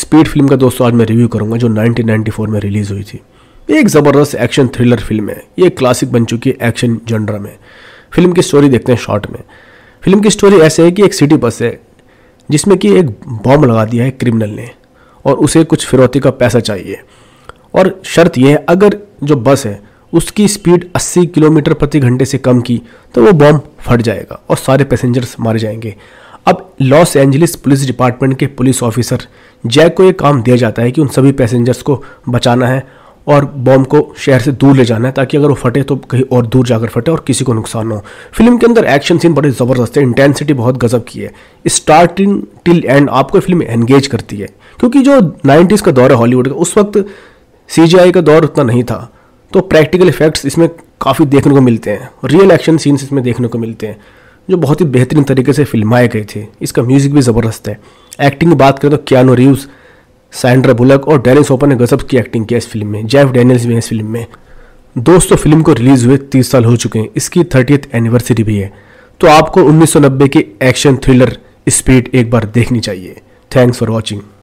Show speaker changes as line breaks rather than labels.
speed film का दोस्तों आज मैं रिव्यू करूंगा जो 1994 में रिलीज़ हुई थी एक ज़बरदस्त एक्शन थ्रिलर फिल्म है ये क्लासिक बन चुकी है एक्शन जनरा में फिल्म की स्टोरी देखते हैं शॉर्ट में फिल्म की स्टोरी ऐसे है कि एक सिटी बस है जिसमें कि एक बॉम्ब लगा दिया है क्रिमिनल ने और उसे कुछ फिरौती का पैसा चाहिए और शर्त यह है अगर जो बस है उसकी स्पीड 80 किलोमीटर प्रति घंटे से कम की तो वो बॉम्ब फट जाएगा और सारे पैसेंजर्स मारे जाएंगे अब लॉस एंजलिस पुलिस डिपार्टमेंट के पुलिस ऑफिसर जैक को ये काम दिया जाता है कि उन सभी पैसेंजर्स को बचाना है और बॉम्ब को शहर से दूर ले जाना है ताकि अगर वो फटे तो कहीं और दूर जाकर फटे और किसी को नुकसान ना हो फिल्म के अंदर एक्शन सीन बड़े ज़बरदस्त है इंटेंसिटी बहुत गजब की है स्टार्टिंग टिल एंड आपको फिल्म एंगेज करती है क्योंकि जो नाइन्टीज़ का दौर है हॉलीवुड का उस वक्त सी का दौर उतना नहीं था तो प्रैक्टिकल इफेक्ट्स इसमें काफ़ी देखने को मिलते हैं रियल एक्शन सीन्स इसमें देखने को मिलते हैं जो बहुत ही बेहतरीन तरीके से फिल्माए गए थे इसका म्यूज़िक भी ज़बरदस्त है एक्टिंग की बात करें तो क्यानो रिव्स सैंड्रा बुलक और डैनिस ओपन ने गजब की एक्टिंग किया इस फिल्म में जैफ डैनियल्स भी हैं इस फिल्म में दोस्तों फिल्म को रिलीज़ हुए तीस साल हो चुके हैं इसकी थर्टीथ एनिवर्सरी भी है तो आपको नब्बे की एक्शन थ्रिलर स्पीड एक बार देखनी चाहिए थैंक्स फॉर वॉचिंग